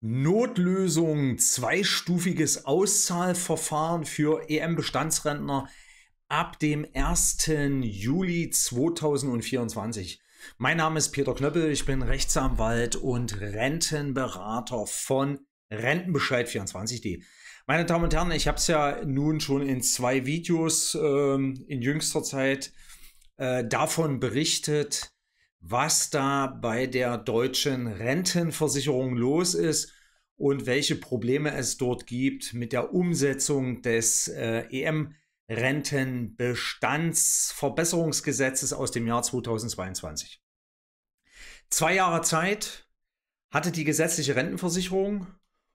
Notlösung, zweistufiges Auszahlverfahren für EM-Bestandsrentner ab dem 1. Juli 2024. Mein Name ist Peter Knöppel, ich bin Rechtsanwalt und Rentenberater von Rentenbescheid24.de. Meine Damen und Herren, ich habe es ja nun schon in zwei Videos ähm, in jüngster Zeit äh, davon berichtet, was da bei der deutschen Rentenversicherung los ist und welche Probleme es dort gibt mit der Umsetzung des äh, EM-Rentenbestandsverbesserungsgesetzes aus dem Jahr 2022. Zwei Jahre Zeit hatte die gesetzliche Rentenversicherung,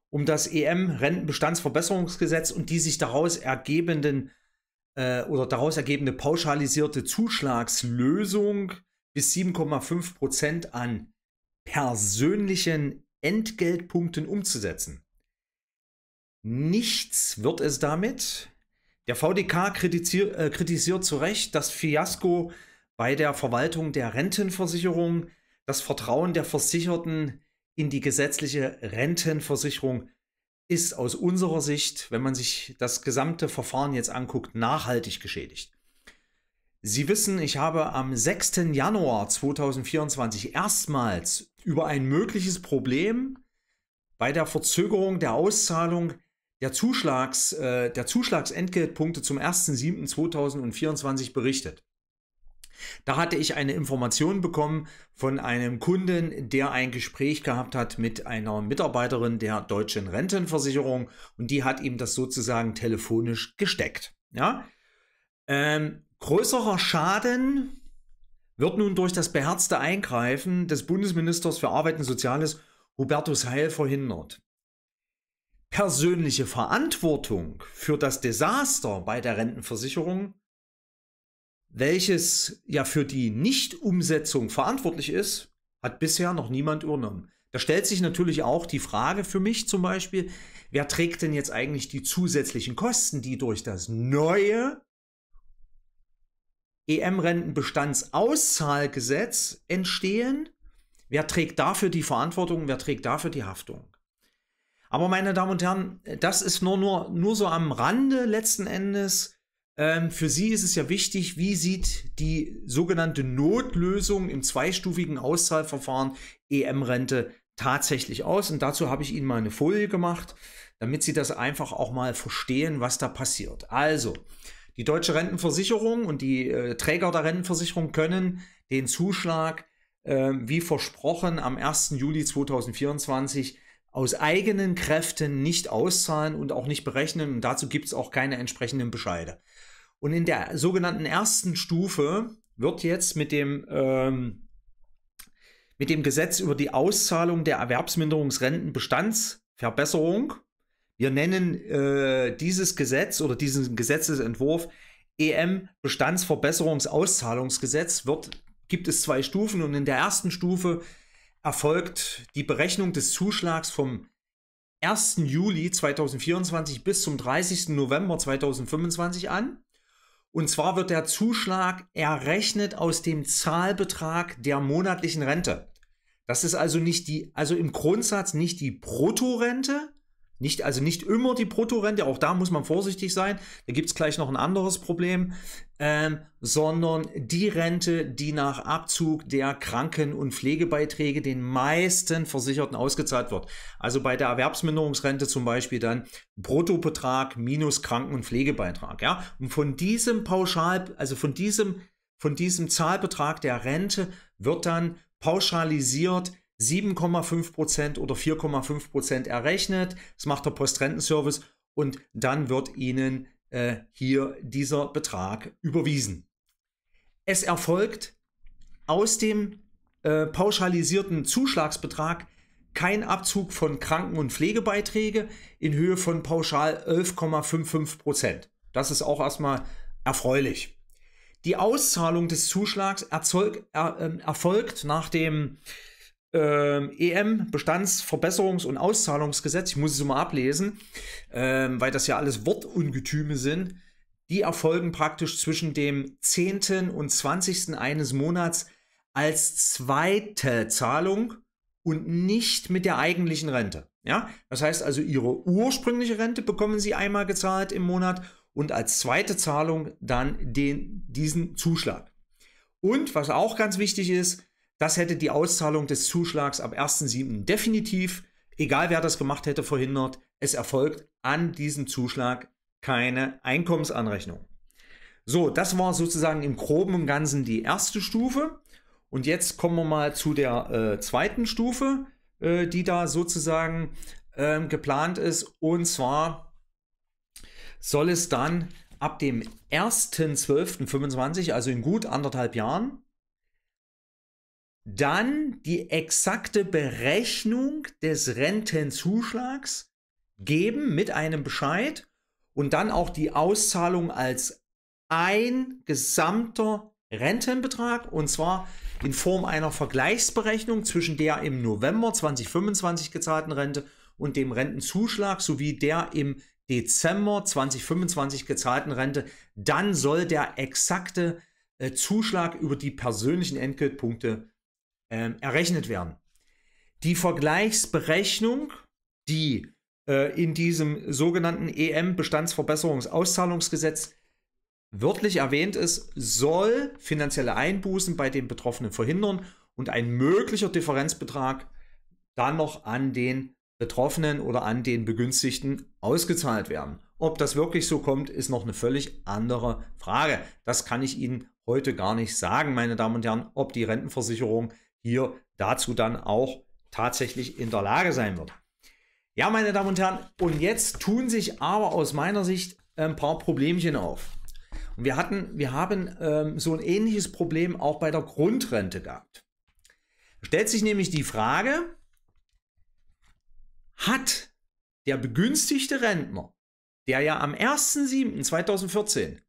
um das EM-Rentenbestandsverbesserungsgesetz und die sich daraus ergebenden äh, oder daraus ergebende pauschalisierte Zuschlagslösung bis 7,5 Prozent an persönlichen Entgeltpunkten umzusetzen. Nichts wird es damit. Der VDK kritisier, äh, kritisiert zu Recht das Fiasko bei der Verwaltung der Rentenversicherung, das Vertrauen der Versicherten in die gesetzliche Rentenversicherung ist aus unserer Sicht, wenn man sich das gesamte Verfahren jetzt anguckt, nachhaltig geschädigt. Sie wissen, ich habe am 6. Januar 2024 erstmals über ein mögliches Problem bei der Verzögerung der Auszahlung der, Zuschlags, äh, der Zuschlagsentgeltpunkte zum 1.7.2024 berichtet. Da hatte ich eine Information bekommen von einem Kunden, der ein Gespräch gehabt hat mit einer Mitarbeiterin der deutschen Rentenversicherung und die hat ihm das sozusagen telefonisch gesteckt. Ja? Ähm, Größerer Schaden wird nun durch das beherzte Eingreifen des Bundesministers für Arbeit und Soziales Hubertus Heil verhindert. Persönliche Verantwortung für das Desaster bei der Rentenversicherung, welches ja für die Nichtumsetzung verantwortlich ist, hat bisher noch niemand übernommen. Da stellt sich natürlich auch die Frage für mich zum Beispiel, wer trägt denn jetzt eigentlich die zusätzlichen Kosten, die durch das neue EM-Rentenbestandsauszahlgesetz entstehen. Wer trägt dafür die Verantwortung? Wer trägt dafür die Haftung? Aber meine Damen und Herren, das ist nur, nur, nur so am Rande letzten Endes. Ähm, für Sie ist es ja wichtig, wie sieht die sogenannte Notlösung im zweistufigen Auszahlverfahren EM-Rente tatsächlich aus? Und dazu habe ich Ihnen mal eine Folie gemacht, damit Sie das einfach auch mal verstehen, was da passiert. Also, die deutsche Rentenversicherung und die äh, Träger der Rentenversicherung können den Zuschlag, äh, wie versprochen, am 1. Juli 2024 aus eigenen Kräften nicht auszahlen und auch nicht berechnen. Und dazu gibt es auch keine entsprechenden Bescheide. Und in der sogenannten ersten Stufe wird jetzt mit dem, ähm, mit dem Gesetz über die Auszahlung der Erwerbsminderungsrentenbestandsverbesserung wir nennen äh, dieses Gesetz oder diesen Gesetzesentwurf EM Bestandsverbesserungsauszahlungsgesetz. Wird, gibt es zwei Stufen und in der ersten Stufe erfolgt die Berechnung des Zuschlags vom 1. Juli 2024 bis zum 30. November 2025 an. Und zwar wird der Zuschlag errechnet aus dem Zahlbetrag der monatlichen Rente. Das ist also nicht die, also im Grundsatz nicht die Bruttorente, nicht, also nicht immer die Bruttorente, auch da muss man vorsichtig sein. Da gibt es gleich noch ein anderes Problem, ähm, sondern die Rente, die nach Abzug der Kranken- und Pflegebeiträge den meisten Versicherten ausgezahlt wird. Also bei der Erwerbsminderungsrente zum Beispiel dann Bruttobetrag minus Kranken- und Pflegebeitrag. Ja? Und von diesem Pauschal, also von diesem, von diesem Zahlbetrag der Rente wird dann pauschalisiert 7,5% oder 4,5% errechnet. Das macht der Postrentenservice und dann wird Ihnen äh, hier dieser Betrag überwiesen. Es erfolgt aus dem äh, pauschalisierten Zuschlagsbetrag kein Abzug von Kranken- und Pflegebeiträge in Höhe von pauschal 11,55 Das ist auch erstmal erfreulich. Die Auszahlung des Zuschlags erzeug, er, äh, erfolgt nach dem ähm, EM, Bestandsverbesserungs- und Auszahlungsgesetz, ich muss es mal ablesen, ähm, weil das ja alles Wortungetüme sind, die erfolgen praktisch zwischen dem 10. und 20. eines Monats als zweite Zahlung und nicht mit der eigentlichen Rente. Ja, das heißt also, ihre ursprüngliche Rente bekommen sie einmal gezahlt im Monat und als zweite Zahlung dann den, diesen Zuschlag. Und was auch ganz wichtig ist, das hätte die Auszahlung des Zuschlags ab 1.7. definitiv, egal wer das gemacht hätte, verhindert. Es erfolgt an diesem Zuschlag keine Einkommensanrechnung. So, das war sozusagen im groben und ganzen die erste Stufe. Und jetzt kommen wir mal zu der äh, zweiten Stufe, äh, die da sozusagen äh, geplant ist. Und zwar soll es dann ab dem 1.12.25, also in gut anderthalb Jahren, dann die exakte Berechnung des Rentenzuschlags geben mit einem Bescheid und dann auch die Auszahlung als ein gesamter Rentenbetrag und zwar in Form einer Vergleichsberechnung zwischen der im November 2025 gezahlten Rente und dem Rentenzuschlag sowie der im Dezember 2025 gezahlten Rente. Dann soll der exakte äh, Zuschlag über die persönlichen Entgeltpunkte ähm, errechnet werden. Die Vergleichsberechnung, die äh, in diesem sogenannten EM-Bestandsverbesserungsauszahlungsgesetz wörtlich erwähnt ist, soll finanzielle Einbußen bei den Betroffenen verhindern und ein möglicher Differenzbetrag dann noch an den Betroffenen oder an den Begünstigten ausgezahlt werden. Ob das wirklich so kommt, ist noch eine völlig andere Frage. Das kann ich Ihnen heute gar nicht sagen, meine Damen und Herren, ob die Rentenversicherung hier dazu dann auch tatsächlich in der Lage sein wird. Ja, meine Damen und Herren, und jetzt tun sich aber aus meiner Sicht ein paar Problemchen auf. Und wir hatten, wir haben ähm, so ein ähnliches Problem auch bei der Grundrente gehabt. Da stellt sich nämlich die Frage, hat der begünstigte Rentner, der ja am 1.7.2014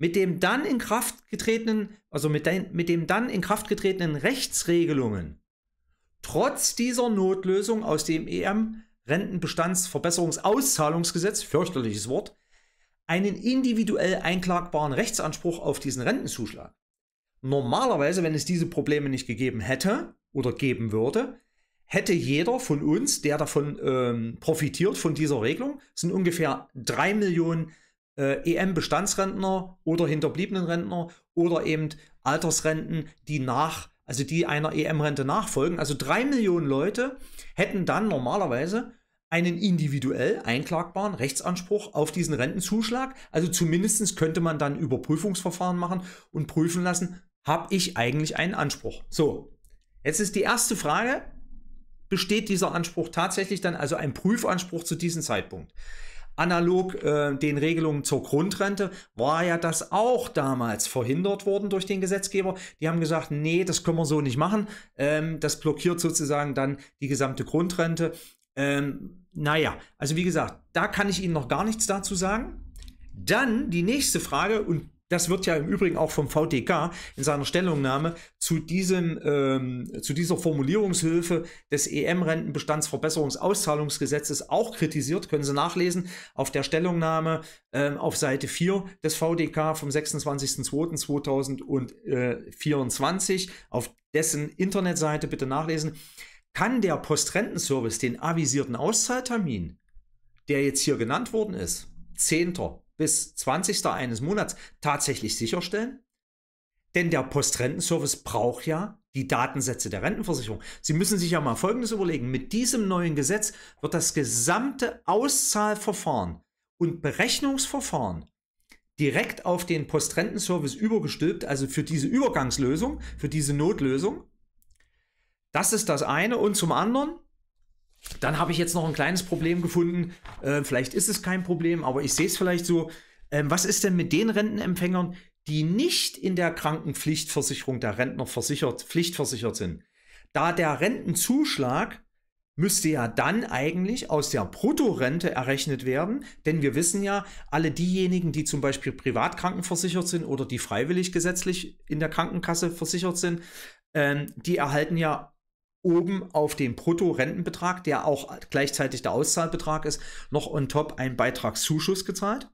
mit dem dann in Kraft getretenen, also mit, den, mit dem dann in Kraft getretenen Rechtsregelungen trotz dieser Notlösung aus dem EM Rentenbestandsverbesserungsauszahlungsgesetz, fürchterliches Wort, einen individuell einklagbaren Rechtsanspruch auf diesen Rentenzuschlag. Normalerweise, wenn es diese Probleme nicht gegeben hätte oder geben würde, hätte jeder von uns, der davon ähm, profitiert, von dieser Regelung, sind ungefähr drei Millionen äh, EM-Bestandsrentner oder hinterbliebenen Rentner oder eben Altersrenten, die nach, also die einer EM-Rente nachfolgen. Also drei Millionen Leute hätten dann normalerweise einen individuell einklagbaren Rechtsanspruch auf diesen Rentenzuschlag. Also zumindest könnte man dann Überprüfungsverfahren machen und prüfen lassen, habe ich eigentlich einen Anspruch? So, jetzt ist die erste Frage, besteht dieser Anspruch tatsächlich dann, also ein Prüfanspruch zu diesem Zeitpunkt? analog äh, den Regelungen zur Grundrente, war ja das auch damals verhindert worden durch den Gesetzgeber. Die haben gesagt, nee, das können wir so nicht machen. Ähm, das blockiert sozusagen dann die gesamte Grundrente. Ähm, naja, also wie gesagt, da kann ich Ihnen noch gar nichts dazu sagen. Dann die nächste Frage und das wird ja im Übrigen auch vom VDK in seiner Stellungnahme zu, diesem, ähm, zu dieser Formulierungshilfe des EM-Rentenbestandsverbesserungsauszahlungsgesetzes auch kritisiert. Können Sie nachlesen auf der Stellungnahme ähm, auf Seite 4 des VDK vom 26.02.2024. Auf dessen Internetseite bitte nachlesen. Kann der Postrentenservice den avisierten Auszahltermin, der jetzt hier genannt worden ist, 10 bis 20. eines Monats tatsächlich sicherstellen. Denn der Postrentenservice braucht ja die Datensätze der Rentenversicherung. Sie müssen sich ja mal Folgendes überlegen. Mit diesem neuen Gesetz wird das gesamte Auszahlverfahren und Berechnungsverfahren direkt auf den Postrentenservice übergestülpt, also für diese Übergangslösung, für diese Notlösung. Das ist das eine. Und zum anderen, dann habe ich jetzt noch ein kleines Problem gefunden. Äh, vielleicht ist es kein Problem, aber ich sehe es vielleicht so. Ähm, was ist denn mit den Rentenempfängern, die nicht in der Krankenpflichtversicherung der Rentner versichert, pflichtversichert sind? Da der Rentenzuschlag müsste ja dann eigentlich aus der Bruttorente errechnet werden, denn wir wissen ja, alle diejenigen, die zum Beispiel privat krankenversichert sind oder die freiwillig gesetzlich in der Krankenkasse versichert sind, ähm, die erhalten ja oben auf den Bruttorentenbetrag, der auch gleichzeitig der Auszahlbetrag ist, noch on top einen Beitragszuschuss gezahlt.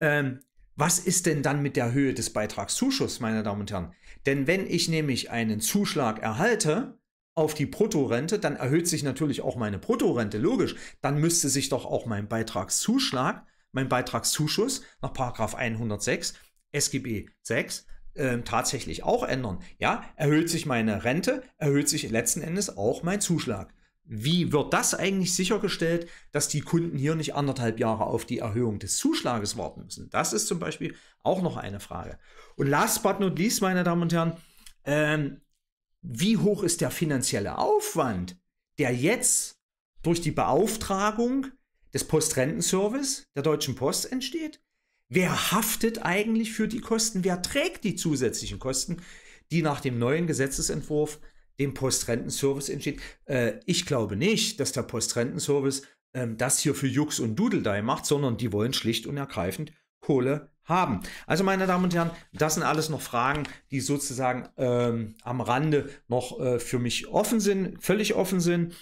Ähm, was ist denn dann mit der Höhe des Beitragszuschusses, meine Damen und Herren? Denn wenn ich nämlich einen Zuschlag erhalte auf die Bruttorente, dann erhöht sich natürlich auch meine Bruttorente, logisch. Dann müsste sich doch auch mein Beitragszuschlag, mein Beitragszuschuss nach 106 SGB 6 ähm, tatsächlich auch ändern. Ja, erhöht sich meine Rente, erhöht sich letzten Endes auch mein Zuschlag. Wie wird das eigentlich sichergestellt, dass die Kunden hier nicht anderthalb Jahre auf die Erhöhung des Zuschlages warten müssen? Das ist zum Beispiel auch noch eine Frage. Und last but not least, meine Damen und Herren, ähm, wie hoch ist der finanzielle Aufwand, der jetzt durch die Beauftragung des Postrentenservice der Deutschen Post entsteht? Wer haftet eigentlich für die Kosten? Wer trägt die zusätzlichen Kosten, die nach dem neuen Gesetzesentwurf dem Postrentenservice entstehen? Äh, ich glaube nicht, dass der Postrentenservice äh, das hier für Jux und Dudeldei macht, sondern die wollen schlicht und ergreifend Kohle haben. Also meine Damen und Herren, das sind alles noch Fragen, die sozusagen ähm, am Rande noch äh, für mich offen sind, völlig offen sind.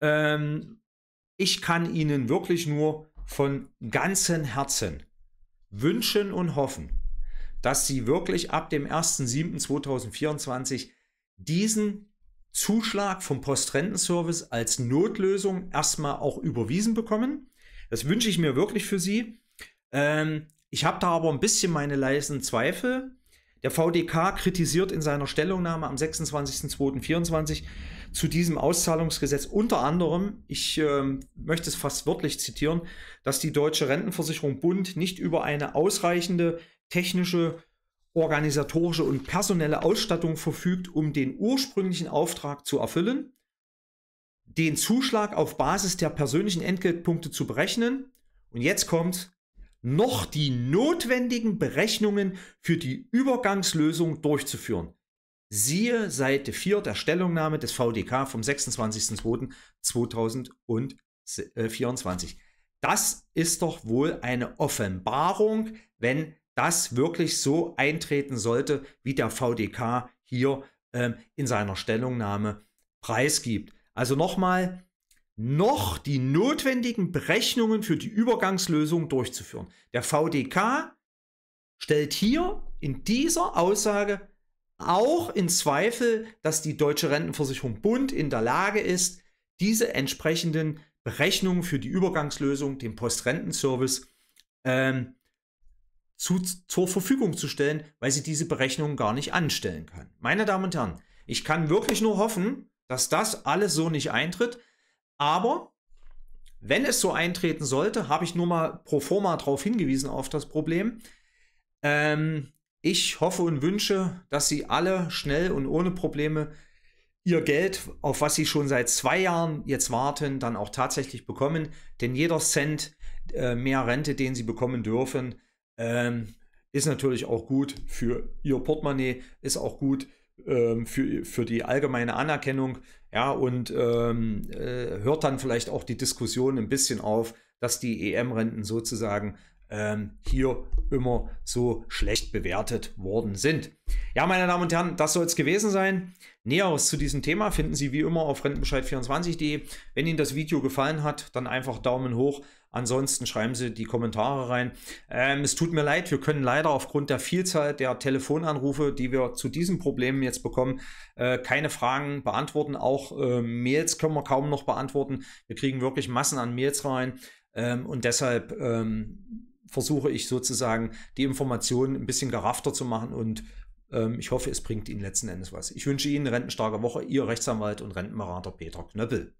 Ähm, ich kann Ihnen wirklich nur von ganzem Herzen wünschen und hoffen, dass sie wirklich ab dem 1.7.2024 diesen Zuschlag vom Postrentenservice als Notlösung erstmal auch überwiesen bekommen. Das wünsche ich mir wirklich für Sie. Ähm, ich habe da aber ein bisschen meine leisen Zweifel. Der VDK kritisiert in seiner Stellungnahme am 26.02.2024, zu diesem Auszahlungsgesetz unter anderem, ich äh, möchte es fast wörtlich zitieren, dass die Deutsche Rentenversicherung Bund nicht über eine ausreichende technische, organisatorische und personelle Ausstattung verfügt, um den ursprünglichen Auftrag zu erfüllen, den Zuschlag auf Basis der persönlichen Entgeltpunkte zu berechnen. Und jetzt kommt noch die notwendigen Berechnungen für die Übergangslösung durchzuführen. Siehe Seite 4 der Stellungnahme des VDK vom 26.02.2024. Das ist doch wohl eine Offenbarung, wenn das wirklich so eintreten sollte, wie der VDK hier ähm, in seiner Stellungnahme preisgibt. Also nochmal, noch die notwendigen Berechnungen für die Übergangslösung durchzuführen. Der VDK stellt hier in dieser Aussage auch in Zweifel, dass die Deutsche Rentenversicherung Bund in der Lage ist, diese entsprechenden Berechnungen für die Übergangslösung, den Postrentenservice, ähm, zu, zur Verfügung zu stellen, weil sie diese Berechnungen gar nicht anstellen kann. Meine Damen und Herren, ich kann wirklich nur hoffen, dass das alles so nicht eintritt, aber wenn es so eintreten sollte, habe ich nur mal pro forma darauf hingewiesen auf das Problem. Ähm, ich hoffe und wünsche, dass Sie alle schnell und ohne Probleme Ihr Geld, auf was Sie schon seit zwei Jahren jetzt warten, dann auch tatsächlich bekommen. Denn jeder Cent äh, mehr Rente, den Sie bekommen dürfen, ähm, ist natürlich auch gut für Ihr Portemonnaie, ist auch gut ähm, für, für die allgemeine Anerkennung. Ja, und ähm, äh, hört dann vielleicht auch die Diskussion ein bisschen auf, dass die EM-Renten sozusagen ähm, hier immer so schlecht bewertet worden sind. Ja, meine Damen und Herren, das soll es gewesen sein. Näheres zu diesem Thema finden Sie wie immer auf rentenbescheid24.de. Wenn Ihnen das Video gefallen hat, dann einfach Daumen hoch. Ansonsten schreiben Sie die Kommentare rein. Ähm, es tut mir leid, wir können leider aufgrund der Vielzahl der Telefonanrufe, die wir zu diesen Problemen jetzt bekommen, äh, keine Fragen beantworten. Auch äh, Mails können wir kaum noch beantworten. Wir kriegen wirklich Massen an Mails rein. Ähm, und deshalb ähm, versuche ich sozusagen die Informationen ein bisschen geraffter zu machen und ähm, ich hoffe, es bringt Ihnen letzten Endes was. Ich wünsche Ihnen eine rentenstarke Woche, Ihr Rechtsanwalt und Rentenberater Peter Knöppel.